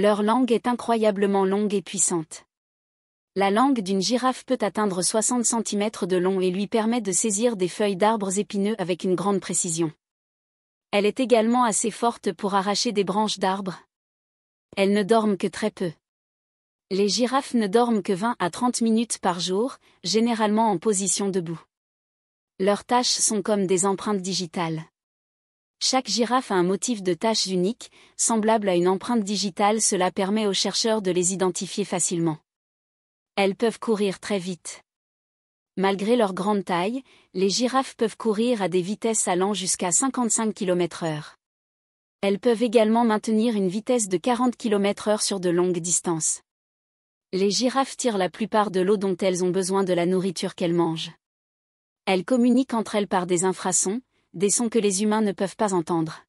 Leur langue est incroyablement longue et puissante. La langue d'une girafe peut atteindre 60 cm de long et lui permet de saisir des feuilles d'arbres épineux avec une grande précision. Elle est également assez forte pour arracher des branches d'arbres. Elles ne dorment que très peu. Les girafes ne dorment que 20 à 30 minutes par jour, généralement en position debout. Leurs taches sont comme des empreintes digitales. Chaque girafe a un motif de taches unique, semblable à une empreinte digitale, cela permet aux chercheurs de les identifier facilement. Elles peuvent courir très vite. Malgré leur grande taille, les girafes peuvent courir à des vitesses allant jusqu'à 55 km/h. Elles peuvent également maintenir une vitesse de 40 km/h sur de longues distances. Les girafes tirent la plupart de l'eau dont elles ont besoin de la nourriture qu'elles mangent. Elles communiquent entre elles par des infrasons, des sons que les humains ne peuvent pas entendre.